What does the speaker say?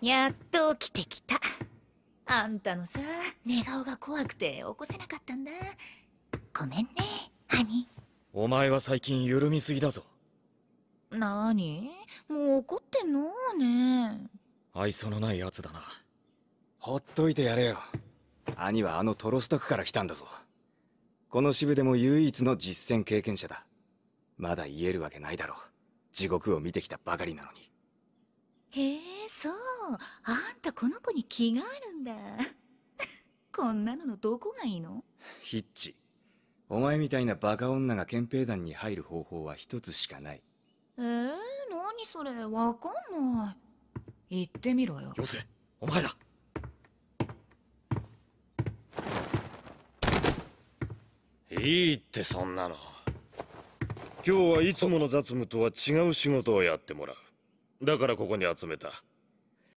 やっと起きてきたあんたのさ寝顔が怖くて起こせなかったんだごめんねハニーお前は最近緩みすぎだぞ何もう怒ってんのね愛想のない奴だなほっといてやれよ兄はあのトロストクから来たんだぞこの支部でも唯一の実戦経験者だまだ言えるわけないだろう地獄を見てきたばかりなのにへえそうあんたこの子に気があるんだ こんなののどこがいいのヒッチお前みたいなバカ女が憲兵団に入る方法は一つしかないえー、何それわかんない言ってみろよよせお前らいいってそんなの今日はいつもの雑務とは違う仕事をやってもらうだからここに集めた